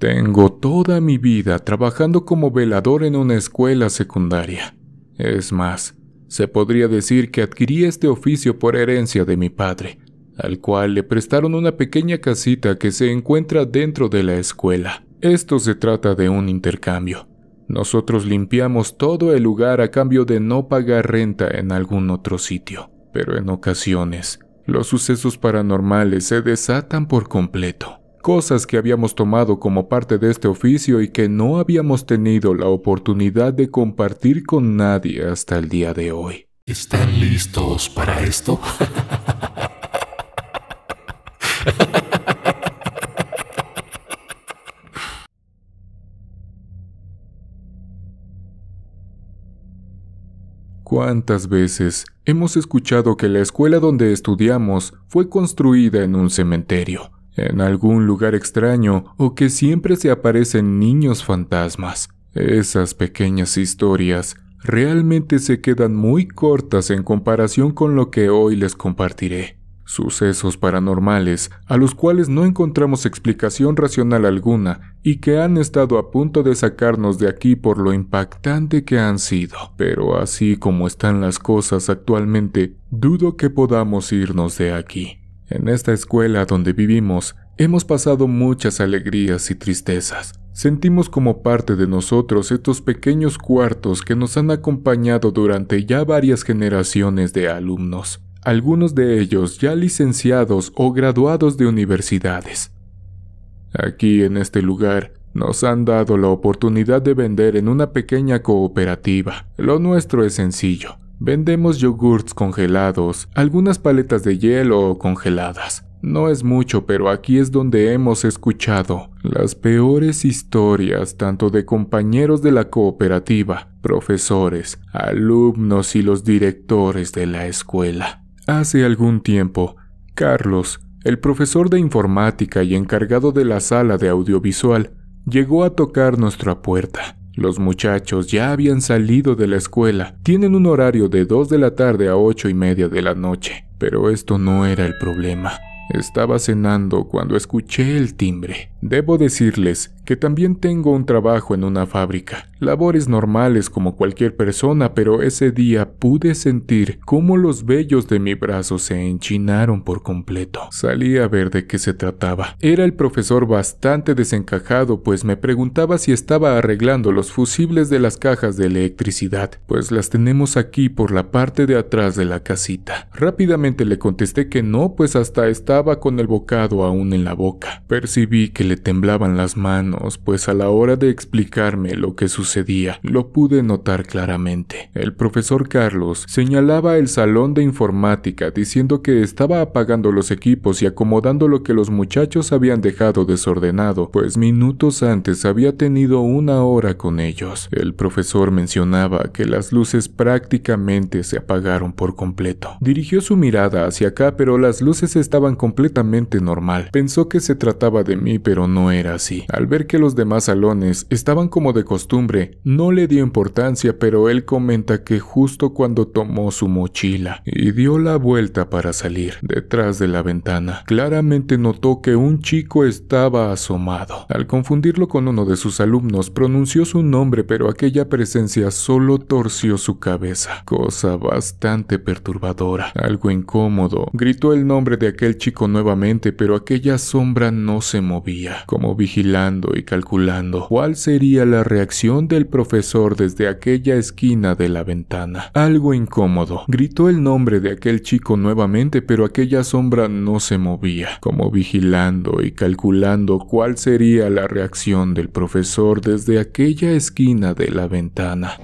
Tengo toda mi vida trabajando como velador en una escuela secundaria. Es más, se podría decir que adquirí este oficio por herencia de mi padre, al cual le prestaron una pequeña casita que se encuentra dentro de la escuela. Esto se trata de un intercambio. Nosotros limpiamos todo el lugar a cambio de no pagar renta en algún otro sitio, pero en ocasiones los sucesos paranormales se desatan por completo cosas que habíamos tomado como parte de este oficio y que no habíamos tenido la oportunidad de compartir con nadie hasta el día de hoy. ¿Están listos para esto? ¿Cuántas veces hemos escuchado que la escuela donde estudiamos fue construida en un cementerio? en algún lugar extraño o que siempre se aparecen niños fantasmas. Esas pequeñas historias realmente se quedan muy cortas en comparación con lo que hoy les compartiré. Sucesos paranormales a los cuales no encontramos explicación racional alguna y que han estado a punto de sacarnos de aquí por lo impactante que han sido. Pero así como están las cosas actualmente, dudo que podamos irnos de aquí. En esta escuela donde vivimos hemos pasado muchas alegrías y tristezas. Sentimos como parte de nosotros estos pequeños cuartos que nos han acompañado durante ya varias generaciones de alumnos, algunos de ellos ya licenciados o graduados de universidades. Aquí en este lugar nos han dado la oportunidad de vender en una pequeña cooperativa. Lo nuestro es sencillo. Vendemos yogurts congelados, algunas paletas de hielo congeladas. No es mucho, pero aquí es donde hemos escuchado las peores historias tanto de compañeros de la cooperativa, profesores, alumnos y los directores de la escuela. Hace algún tiempo, Carlos, el profesor de informática y encargado de la sala de audiovisual, llegó a tocar nuestra puerta. Los muchachos ya habían salido de la escuela, tienen un horario de 2 de la tarde a ocho y media de la noche, pero esto no era el problema. Estaba cenando cuando escuché el timbre. Debo decirles que también tengo un trabajo en una fábrica, labores normales como cualquier persona, pero ese día pude sentir cómo los vellos de mi brazo se enchinaron por completo. Salí a ver de qué se trataba. Era el profesor bastante desencajado, pues me preguntaba si estaba arreglando los fusibles de las cajas de electricidad, pues las tenemos aquí por la parte de atrás de la casita. Rápidamente le contesté que no, pues hasta estaba con el bocado aún en la boca. Percibí que le temblaban las manos pues a la hora de explicarme lo que sucedía, lo pude notar claramente. El profesor Carlos señalaba el salón de informática diciendo que estaba apagando los equipos y acomodando lo que los muchachos habían dejado desordenado, pues minutos antes había tenido una hora con ellos. El profesor mencionaba que las luces prácticamente se apagaron por completo. Dirigió su mirada hacia acá, pero las luces estaban completamente normal. Pensó que se trataba de mí, pero no era así. Al ver que los demás salones estaban como de costumbre, no le dio importancia, pero él comenta que justo cuando tomó su mochila y dio la vuelta para salir detrás de la ventana, claramente notó que un chico estaba asomado. Al confundirlo con uno de sus alumnos, pronunció su nombre, pero aquella presencia solo torció su cabeza, cosa bastante perturbadora, algo incómodo. Gritó el nombre de aquel chico nuevamente, pero aquella sombra no se movía, como vigilando y calculando cuál sería la reacción del profesor desde aquella esquina de la ventana. Algo incómodo. Gritó el nombre de aquel chico nuevamente, pero aquella sombra no se movía, como vigilando y calculando cuál sería la reacción del profesor desde aquella esquina de la ventana.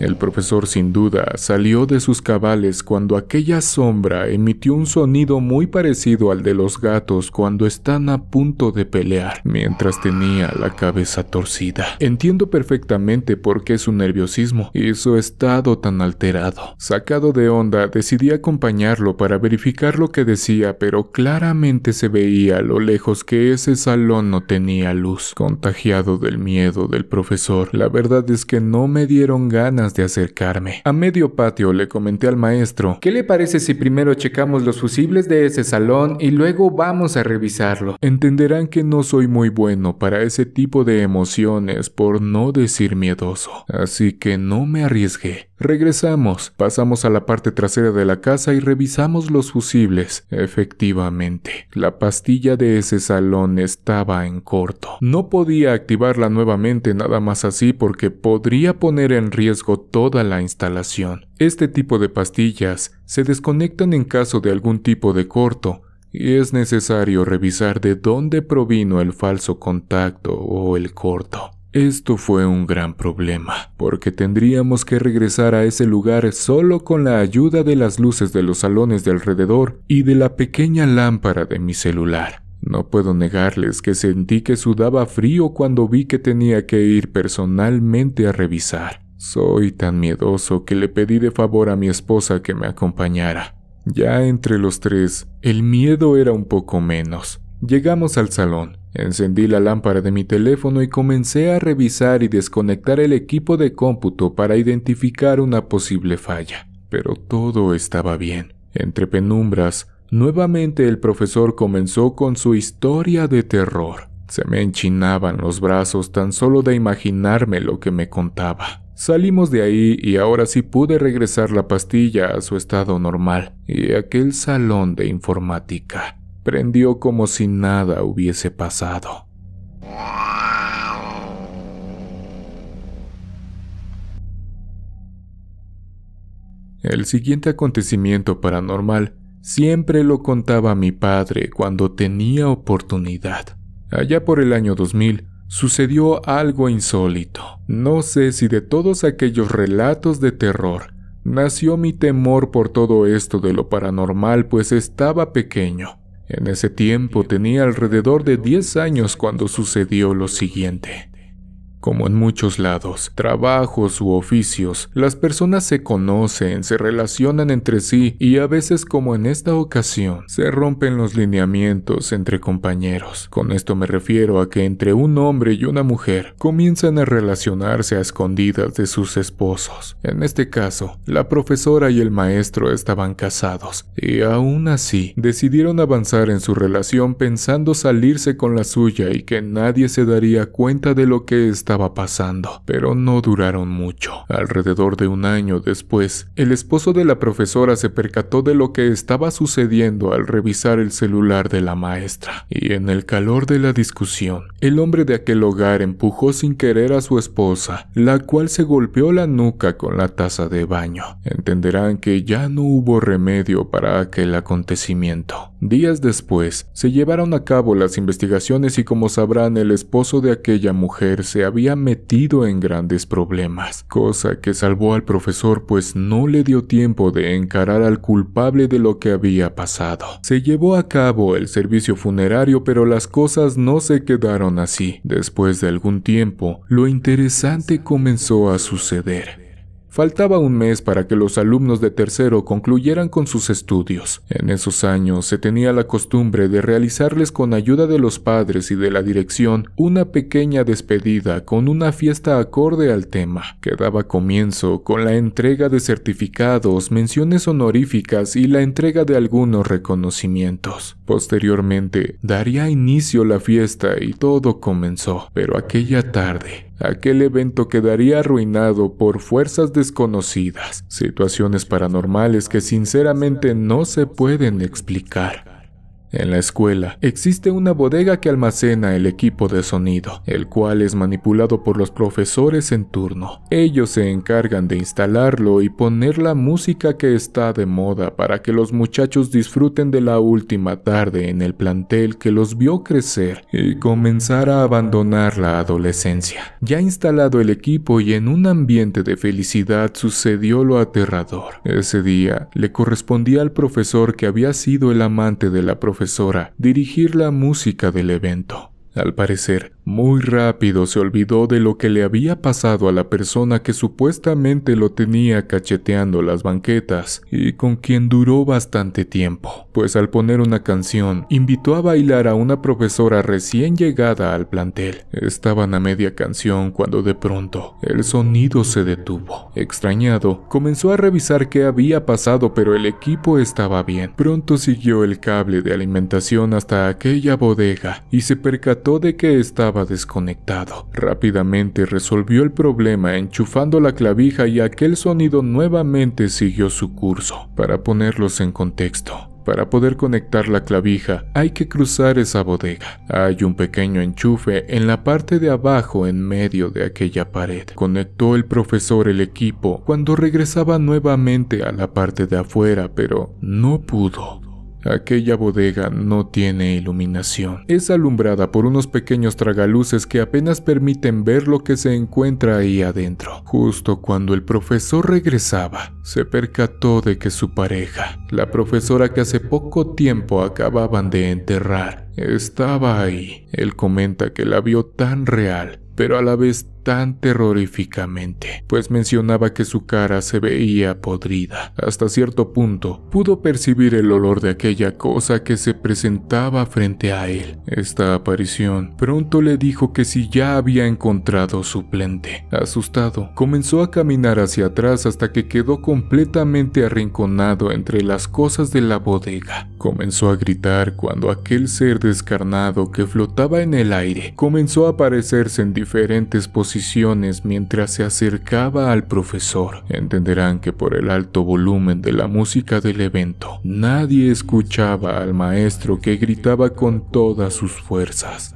El profesor sin duda salió de sus cabales cuando aquella sombra emitió un sonido muy parecido al de los gatos cuando están a punto de pelear, mientras tenía la cabeza torcida. Entiendo perfectamente por qué su nerviosismo y su estado tan alterado. Sacado de onda, decidí acompañarlo para verificar lo que decía, pero claramente se veía a lo lejos que ese salón no tenía luz. Contagiado del miedo del profesor, la verdad es que no me dieron ganas de acercarme. A medio patio le comenté al maestro, ¿qué le parece si primero checamos los fusibles de ese salón y luego vamos a revisarlo? Entenderán que no soy muy bueno para ese tipo de emociones, por no decir miedoso, así que no me arriesgué. Regresamos, pasamos a la parte trasera de la casa y revisamos los fusibles. Efectivamente, la pastilla de ese salón estaba en corto. No podía activarla nuevamente nada más así porque podría poner en riesgo toda la instalación. Este tipo de pastillas se desconectan en caso de algún tipo de corto, y es necesario revisar de dónde provino el falso contacto o el corto. Esto fue un gran problema, porque tendríamos que regresar a ese lugar solo con la ayuda de las luces de los salones de alrededor y de la pequeña lámpara de mi celular. No puedo negarles que sentí que sudaba frío cuando vi que tenía que ir personalmente a revisar. Soy tan miedoso que le pedí de favor a mi esposa que me acompañara. Ya entre los tres, el miedo era un poco menos. Llegamos al salón, Encendí la lámpara de mi teléfono y comencé a revisar y desconectar el equipo de cómputo para identificar una posible falla. Pero todo estaba bien. Entre penumbras, nuevamente el profesor comenzó con su historia de terror. Se me enchinaban los brazos tan solo de imaginarme lo que me contaba. Salimos de ahí y ahora sí pude regresar la pastilla a su estado normal y aquel salón de informática prendió como si nada hubiese pasado. El siguiente acontecimiento paranormal siempre lo contaba mi padre cuando tenía oportunidad. Allá por el año 2000 sucedió algo insólito. No sé si de todos aquellos relatos de terror nació mi temor por todo esto de lo paranormal, pues estaba pequeño en ese tiempo tenía alrededor de 10 años cuando sucedió lo siguiente. Como en muchos lados, trabajos u oficios, las personas se conocen, se relacionan entre sí y a veces como en esta ocasión, se rompen los lineamientos entre compañeros. Con esto me refiero a que entre un hombre y una mujer comienzan a relacionarse a escondidas de sus esposos. En este caso, la profesora y el maestro estaban casados y aún así decidieron avanzar en su relación pensando salirse con la suya y que nadie se daría cuenta de lo que estaba pasando, pero no duraron mucho. Alrededor de un año después, el esposo de la profesora se percató de lo que estaba sucediendo al revisar el celular de la maestra, y en el calor de la discusión, el hombre de aquel hogar empujó sin querer a su esposa, la cual se golpeó la nuca con la taza de baño. Entenderán que ya no hubo remedio para aquel acontecimiento. Días después, se llevaron a cabo las investigaciones y como sabrán, el esposo de aquella mujer se había metido en grandes problemas, cosa que salvó al profesor pues no le dio tiempo de encarar al culpable de lo que había pasado. Se llevó a cabo el servicio funerario, pero las cosas no se quedaron así. Después de algún tiempo, lo interesante comenzó a suceder. Faltaba un mes para que los alumnos de tercero concluyeran con sus estudios. En esos años se tenía la costumbre de realizarles con ayuda de los padres y de la dirección una pequeña despedida con una fiesta acorde al tema, que daba comienzo con la entrega de certificados, menciones honoríficas y la entrega de algunos reconocimientos. Posteriormente, daría inicio la fiesta y todo comenzó, pero aquella tarde Aquel evento quedaría arruinado por fuerzas desconocidas, situaciones paranormales que sinceramente no se pueden explicar. En la escuela existe una bodega que almacena el equipo de sonido, el cual es manipulado por los profesores en turno. Ellos se encargan de instalarlo y poner la música que está de moda para que los muchachos disfruten de la última tarde en el plantel que los vio crecer y comenzar a abandonar la adolescencia. Ya instalado el equipo y en un ambiente de felicidad sucedió lo aterrador. Ese día le correspondía al profesor que había sido el amante de la profesora dirigir la música del evento. Al parecer, muy rápido se olvidó de lo que le había pasado a la persona que supuestamente lo tenía cacheteando las banquetas y con quien duró bastante tiempo, pues al poner una canción invitó a bailar a una profesora recién llegada al plantel. Estaban a media canción cuando de pronto el sonido se detuvo. Extrañado, comenzó a revisar qué había pasado pero el equipo estaba bien. Pronto siguió el cable de alimentación hasta aquella bodega y se percató de que estaba desconectado. Rápidamente resolvió el problema enchufando la clavija y aquel sonido nuevamente siguió su curso. Para ponerlos en contexto, para poder conectar la clavija hay que cruzar esa bodega. Hay un pequeño enchufe en la parte de abajo en medio de aquella pared. Conectó el profesor el equipo cuando regresaba nuevamente a la parte de afuera, pero no pudo. Aquella bodega no tiene iluminación. Es alumbrada por unos pequeños tragaluces que apenas permiten ver lo que se encuentra ahí adentro. Justo cuando el profesor regresaba, se percató de que su pareja, la profesora que hace poco tiempo acababan de enterrar, estaba ahí. Él comenta que la vio tan real, pero a la vez tan terroríficamente, pues mencionaba que su cara se veía podrida. Hasta cierto punto, pudo percibir el olor de aquella cosa que se presentaba frente a él. Esta aparición pronto le dijo que si ya había encontrado suplente. Asustado, comenzó a caminar hacia atrás hasta que quedó completamente arrinconado entre las cosas de la bodega. Comenzó a gritar cuando aquel ser descarnado que flotaba en el aire comenzó a aparecerse en diferentes posiciones mientras se acercaba al profesor. Entenderán que por el alto volumen de la música del evento, nadie escuchaba al maestro que gritaba con todas sus fuerzas.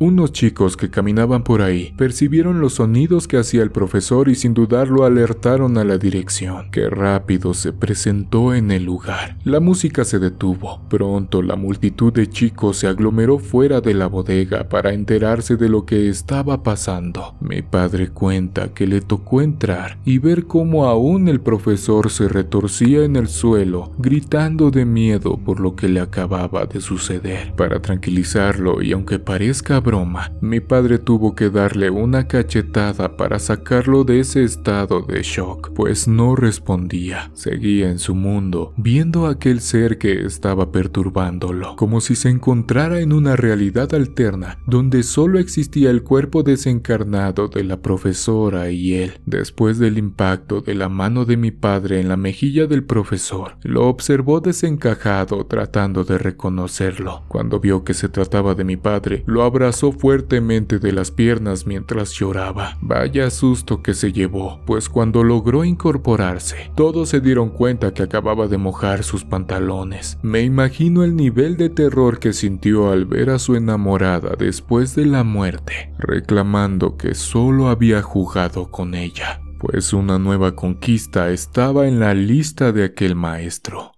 Unos chicos que caminaban por ahí percibieron los sonidos que hacía el profesor y sin dudarlo alertaron a la dirección, que rápido se presentó en el lugar. La música se detuvo. Pronto la multitud de chicos se aglomeró fuera de la bodega para enterarse de lo que estaba pasando. Mi padre cuenta que le tocó entrar y ver cómo aún el profesor se retorcía en el suelo, gritando de miedo por lo que le acababa de suceder. Para tranquilizarlo y aunque parezca broma, mi padre tuvo que darle una cachetada para sacarlo de ese estado de shock, pues no respondía, seguía en su mundo, viendo aquel ser que estaba perturbándolo, como si se encontrara en una realidad alterna donde solo existía el cuerpo desencarnado de la profesora y él. Después del impacto de la mano de mi padre en la mejilla del profesor, lo observó desencajado tratando de reconocerlo. Cuando vio que se trataba de mi padre, lo abrazó fuertemente de las piernas mientras lloraba. Vaya susto que se llevó, pues cuando logró incorporarse, todos se dieron cuenta que acababa de mojar sus pantalones. Me imagino el nivel de terror que sintió al ver a su enamorada después de la muerte, reclamando que solo había jugado con ella, pues una nueva conquista estaba en la lista de aquel maestro.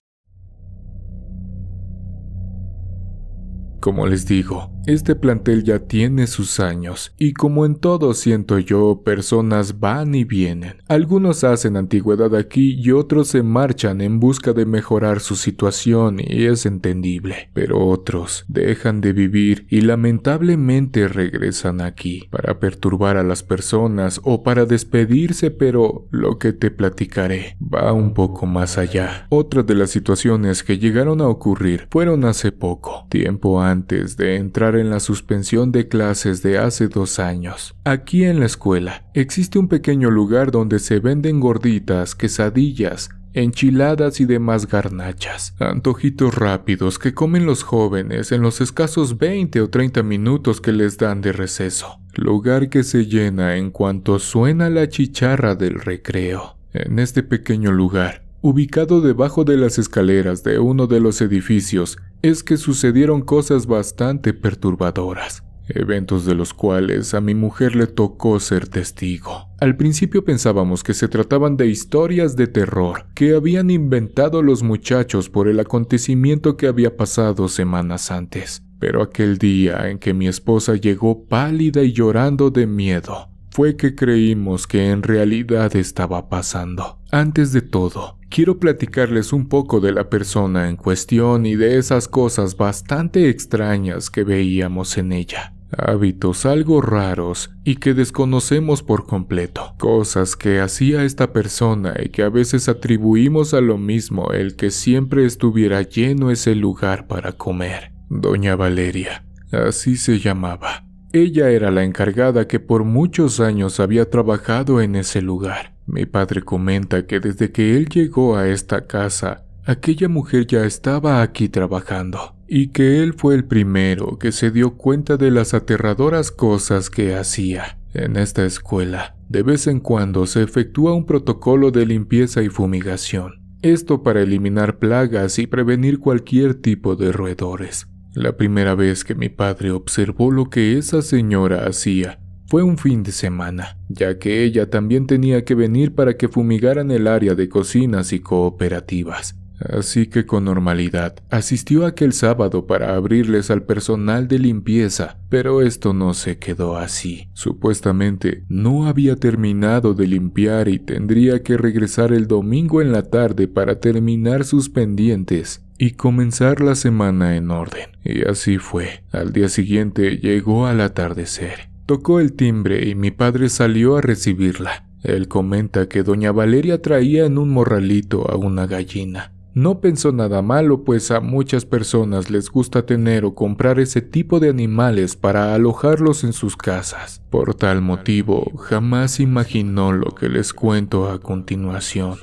Como les digo, este plantel ya tiene sus años, y como en todo siento yo, personas van y vienen. Algunos hacen antigüedad aquí y otros se marchan en busca de mejorar su situación y es entendible, pero otros dejan de vivir y lamentablemente regresan aquí para perturbar a las personas o para despedirse, pero lo que te platicaré va un poco más allá. Otra de las situaciones que llegaron a ocurrir fueron hace poco, tiempo antes de entrar en la suspensión de clases de hace dos años. Aquí en la escuela existe un pequeño lugar donde se venden gorditas, quesadillas, enchiladas y demás garnachas, antojitos rápidos que comen los jóvenes en los escasos 20 o 30 minutos que les dan de receso, lugar que se llena en cuanto suena la chicharra del recreo. En este pequeño lugar ubicado debajo de las escaleras de uno de los edificios, es que sucedieron cosas bastante perturbadoras, eventos de los cuales a mi mujer le tocó ser testigo. Al principio pensábamos que se trataban de historias de terror que habían inventado los muchachos por el acontecimiento que había pasado semanas antes, pero aquel día en que mi esposa llegó pálida y llorando de miedo, fue que creímos que en realidad estaba pasando. Antes de todo, quiero platicarles un poco de la persona en cuestión y de esas cosas bastante extrañas que veíamos en ella. Hábitos algo raros y que desconocemos por completo. Cosas que hacía esta persona y que a veces atribuimos a lo mismo el que siempre estuviera lleno ese lugar para comer. Doña Valeria, así se llamaba. Ella era la encargada que por muchos años había trabajado en ese lugar. Mi padre comenta que desde que él llegó a esta casa, aquella mujer ya estaba aquí trabajando, y que él fue el primero que se dio cuenta de las aterradoras cosas que hacía. En esta escuela, de vez en cuando se efectúa un protocolo de limpieza y fumigación, esto para eliminar plagas y prevenir cualquier tipo de roedores. La primera vez que mi padre observó lo que esa señora hacía, fue un fin de semana, ya que ella también tenía que venir para que fumigaran el área de cocinas y cooperativas. Así que con normalidad asistió aquel sábado para abrirles al personal de limpieza, pero esto no se quedó así. Supuestamente no había terminado de limpiar y tendría que regresar el domingo en la tarde para terminar sus pendientes y comenzar la semana en orden. Y así fue. Al día siguiente llegó al atardecer. Tocó el timbre y mi padre salió a recibirla. Él comenta que doña Valeria traía en un morralito a una gallina. No pensó nada malo, pues a muchas personas les gusta tener o comprar ese tipo de animales para alojarlos en sus casas. Por tal motivo, jamás imaginó lo que les cuento a continuación.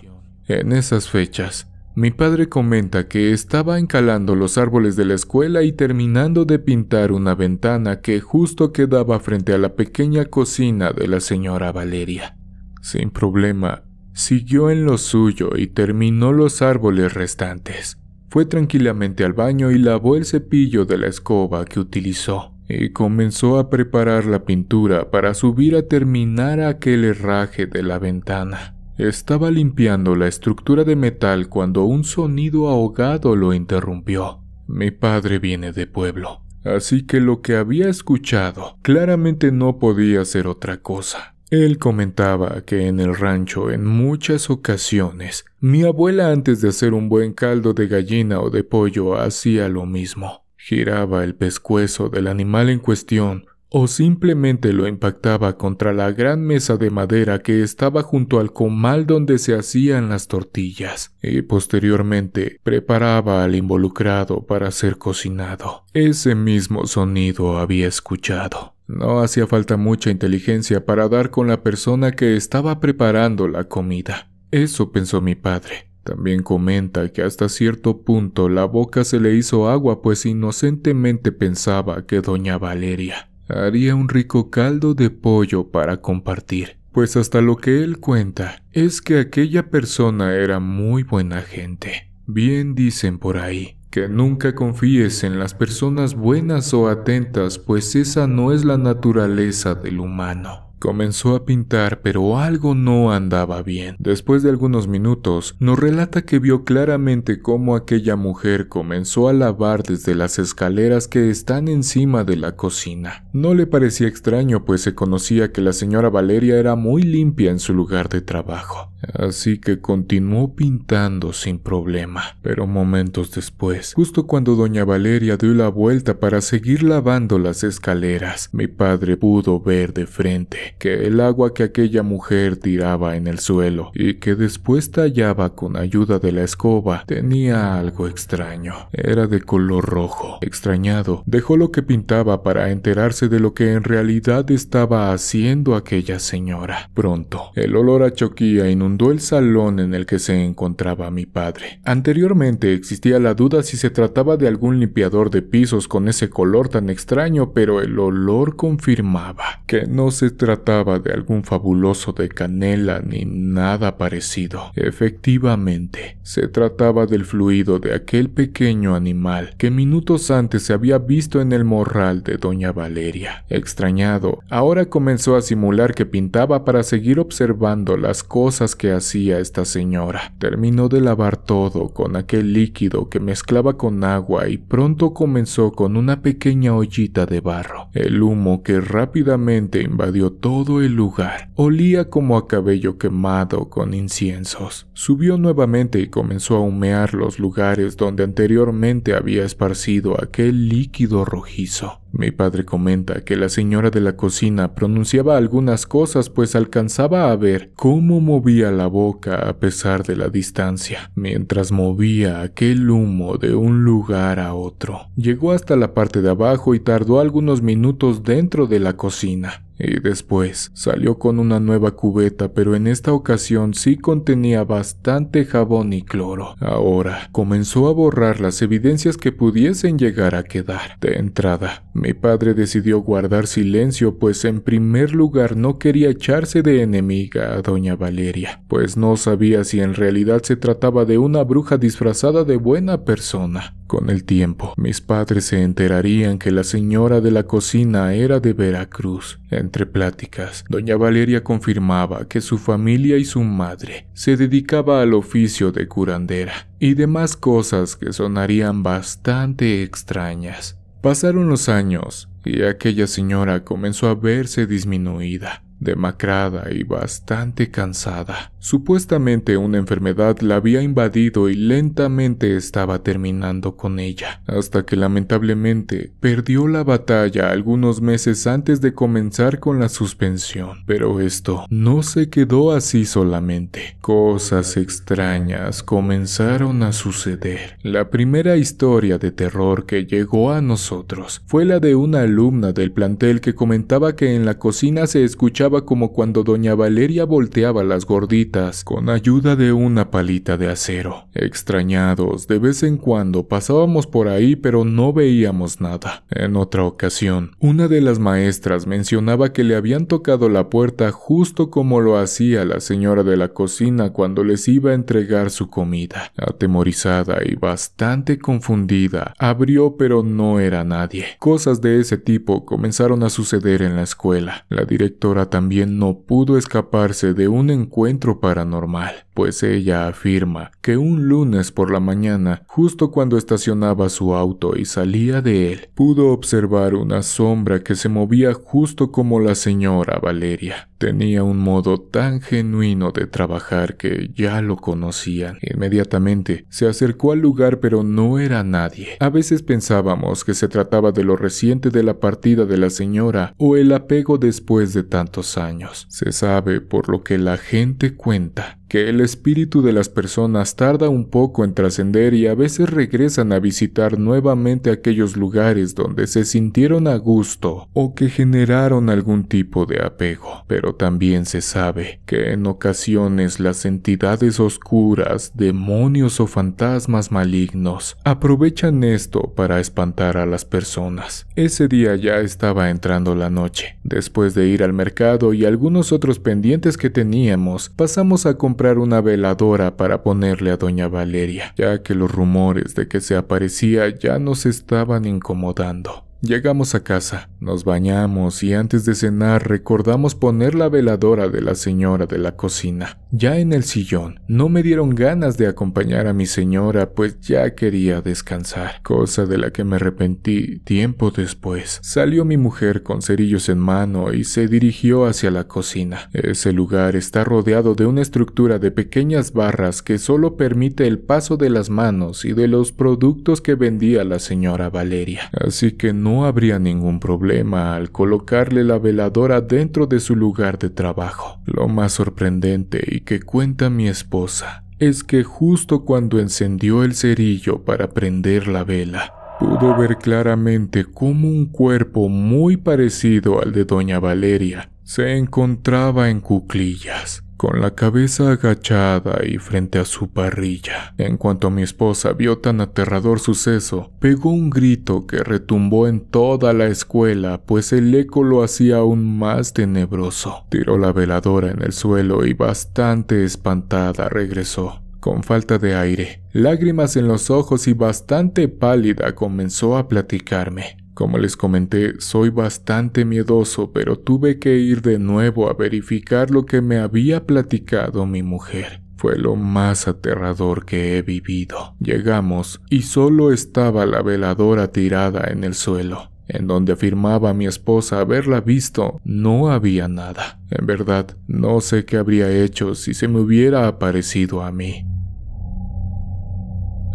En esas fechas, mi padre comenta que estaba encalando los árboles de la escuela y terminando de pintar una ventana que justo quedaba frente a la pequeña cocina de la señora Valeria. Sin problema, siguió en lo suyo y terminó los árboles restantes. Fue tranquilamente al baño y lavó el cepillo de la escoba que utilizó y comenzó a preparar la pintura para subir a terminar aquel herraje de la ventana. Estaba limpiando la estructura de metal cuando un sonido ahogado lo interrumpió. Mi padre viene de pueblo, así que lo que había escuchado claramente no podía ser otra cosa. Él comentaba que en el rancho en muchas ocasiones mi abuela antes de hacer un buen caldo de gallina o de pollo hacía lo mismo. Giraba el pescuezo del animal en cuestión o simplemente lo impactaba contra la gran mesa de madera que estaba junto al comal donde se hacían las tortillas, y posteriormente preparaba al involucrado para ser cocinado. Ese mismo sonido había escuchado. No hacía falta mucha inteligencia para dar con la persona que estaba preparando la comida. Eso pensó mi padre. También comenta que hasta cierto punto la boca se le hizo agua pues inocentemente pensaba que doña Valeria Haría un rico caldo de pollo para compartir, pues hasta lo que él cuenta es que aquella persona era muy buena gente. Bien dicen por ahí, que nunca confíes en las personas buenas o atentas, pues esa no es la naturaleza del humano. Comenzó a pintar, pero algo no andaba bien. Después de algunos minutos, nos relata que vio claramente cómo aquella mujer comenzó a lavar desde las escaleras que están encima de la cocina. No le parecía extraño, pues se conocía que la señora Valeria era muy limpia en su lugar de trabajo. Así que continuó pintando sin problema. Pero momentos después, justo cuando doña Valeria dio la vuelta para seguir lavando las escaleras, mi padre pudo ver de frente que el agua que aquella mujer tiraba en el suelo y que después tallaba con ayuda de la escoba tenía algo extraño. Era de color rojo. Extrañado, dejó lo que pintaba para enterarse de lo que en realidad estaba haciendo aquella señora. Pronto, el olor a choquía inundó el salón en el que se encontraba mi padre. Anteriormente existía la duda si se trataba de algún limpiador de pisos con ese color tan extraño, pero el olor confirmaba que no se trataba trataba de algún fabuloso de canela ni nada parecido. Efectivamente, se trataba del fluido de aquel pequeño animal que minutos antes se había visto en el morral de doña Valeria. Extrañado, ahora comenzó a simular que pintaba para seguir observando las cosas que hacía esta señora. Terminó de lavar todo con aquel líquido que mezclaba con agua y pronto comenzó con una pequeña ollita de barro. El humo que rápidamente invadió todo todo el lugar. Olía como a cabello quemado con inciensos. Subió nuevamente y comenzó a humear los lugares donde anteriormente había esparcido aquel líquido rojizo. Mi padre comenta que la señora de la cocina pronunciaba algunas cosas pues alcanzaba a ver cómo movía la boca a pesar de la distancia, mientras movía aquel humo de un lugar a otro. Llegó hasta la parte de abajo y tardó algunos minutos dentro de la cocina. Y después salió con una nueva cubeta, pero en esta ocasión sí contenía bastante jabón y cloro. Ahora comenzó a borrar las evidencias que pudiesen llegar a quedar. De entrada, mi padre decidió guardar silencio, pues en primer lugar no quería echarse de enemiga a doña Valeria, pues no sabía si en realidad se trataba de una bruja disfrazada de buena persona. Con el tiempo, mis padres se enterarían que la señora de la cocina era de Veracruz. Entre pláticas, doña Valeria confirmaba que su familia y su madre se dedicaba al oficio de curandera y demás cosas que sonarían bastante extrañas. Pasaron los años y aquella señora comenzó a verse disminuida demacrada y bastante cansada. Supuestamente una enfermedad la había invadido y lentamente estaba terminando con ella, hasta que lamentablemente perdió la batalla algunos meses antes de comenzar con la suspensión. Pero esto no se quedó así solamente. Cosas extrañas comenzaron a suceder. La primera historia de terror que llegó a nosotros fue la de una alumna del plantel que comentaba que en la cocina se escuchaba como cuando doña Valeria volteaba las gorditas con ayuda de una palita de acero. Extrañados, de vez en cuando pasábamos por ahí pero no veíamos nada. En otra ocasión, una de las maestras mencionaba que le habían tocado la puerta justo como lo hacía la señora de la cocina cuando les iba a entregar su comida. Atemorizada y bastante confundida, abrió pero no era nadie. Cosas de ese tipo comenzaron a suceder en la escuela. La directora también no pudo escaparse de un encuentro paranormal, pues ella afirma que un lunes por la mañana, justo cuando estacionaba su auto y salía de él, pudo observar una sombra que se movía justo como la señora Valeria. Tenía un modo tan genuino de trabajar que ya lo conocían. Inmediatamente se acercó al lugar pero no era nadie. A veces pensábamos que se trataba de lo reciente de la partida de la señora o el apego después de tantos años. Se sabe, por lo que la gente cuenta, que el espíritu de las personas tarda un poco en trascender y a veces regresan a visitar nuevamente aquellos lugares donde se sintieron a gusto o que generaron algún tipo de apego. Pero también se sabe que en ocasiones las entidades oscuras, demonios o fantasmas malignos aprovechan esto para espantar a las personas. Ese día ya estaba entrando la noche. Después de ir al mercado, y algunos otros pendientes que teníamos, pasamos a comprar una veladora para ponerle a doña Valeria, ya que los rumores de que se aparecía ya nos estaban incomodando. Llegamos a casa, nos bañamos y antes de cenar recordamos poner la veladora de la señora de la cocina. Ya en el sillón, no me dieron ganas de acompañar a mi señora, pues ya quería descansar, cosa de la que me arrepentí tiempo después. Salió mi mujer con cerillos en mano y se dirigió hacia la cocina. Ese lugar está rodeado de una estructura de pequeñas barras que solo permite el paso de las manos y de los productos que vendía la señora Valeria. Así que no no habría ningún problema al colocarle la veladora dentro de su lugar de trabajo. Lo más sorprendente y que cuenta mi esposa es que justo cuando encendió el cerillo para prender la vela, pudo ver claramente cómo un cuerpo muy parecido al de doña Valeria se encontraba en cuclillas, con la cabeza agachada y frente a su parrilla. En cuanto mi esposa vio tan aterrador suceso, pegó un grito que retumbó en toda la escuela, pues el eco lo hacía aún más tenebroso. Tiró la veladora en el suelo y bastante espantada regresó con falta de aire, lágrimas en los ojos y bastante pálida comenzó a platicarme. Como les comenté, soy bastante miedoso, pero tuve que ir de nuevo a verificar lo que me había platicado mi mujer. Fue lo más aterrador que he vivido. Llegamos y solo estaba la veladora tirada en el suelo. En donde afirmaba mi esposa haberla visto, no había nada. En verdad, no sé qué habría hecho si se me hubiera aparecido a mí.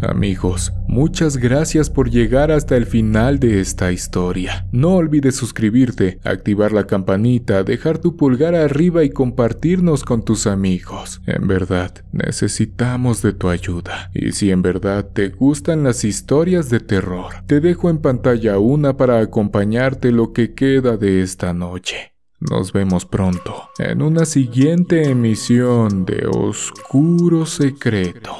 Amigos, muchas gracias por llegar hasta el final de esta historia. No olvides suscribirte, activar la campanita, dejar tu pulgar arriba y compartirnos con tus amigos. En verdad, necesitamos de tu ayuda. Y si en verdad te gustan las historias de terror, te dejo en pantalla una para acompañarte lo que queda de esta noche. Nos vemos pronto en una siguiente emisión de Oscuro Secreto.